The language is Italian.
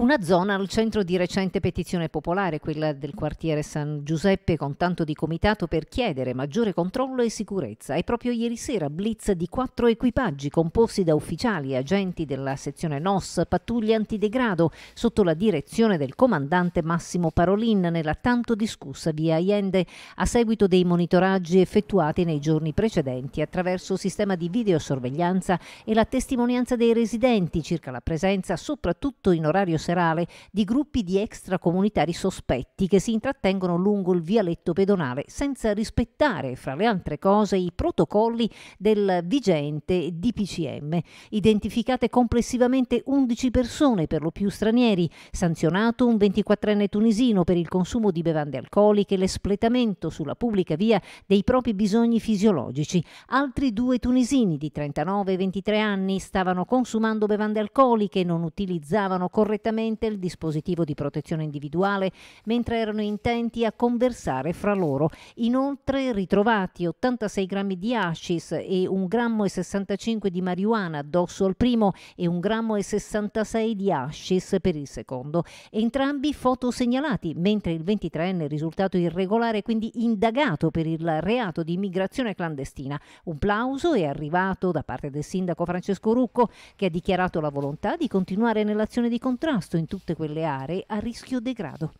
Una zona al centro di recente petizione popolare, quella del quartiere San Giuseppe, con tanto di comitato per chiedere maggiore controllo e sicurezza. E proprio ieri sera blitz di quattro equipaggi composti da ufficiali e agenti della sezione NOS, pattuglie antidegrado, sotto la direzione del comandante Massimo Parolin nella tanto discussa via Allende, a seguito dei monitoraggi effettuati nei giorni precedenti attraverso sistema di videosorveglianza e la testimonianza dei residenti circa la presenza, soprattutto in orario serale di gruppi di extracomunitari sospetti che si intrattengono lungo il vialetto pedonale senza rispettare, fra le altre cose, i protocolli del vigente DPCM. Identificate complessivamente 11 persone, per lo più stranieri, sanzionato un 24enne tunisino per il consumo di bevande alcoliche e l'espletamento sulla pubblica via dei propri bisogni fisiologici. Altri due tunisini di 39 e 23 anni stavano consumando bevande alcoliche e non utilizzavano correttamente velocemente il dispositivo di protezione individuale mentre erano intenti a conversare fra loro. Inoltre ritrovati 86 grammi di hashish e 1,65 grammo e 65 di marijuana addosso al primo e 1,66 grammo e 66 di hashish per il secondo. Entrambi fotosegnalati, mentre il 23enne è risultato irregolare quindi indagato per il reato di immigrazione clandestina. Un plauso è arrivato da parte del sindaco Francesco Rucco che ha dichiarato la volontà di continuare nell'azione di contrasto rimasto in tutte quelle aree a rischio degrado.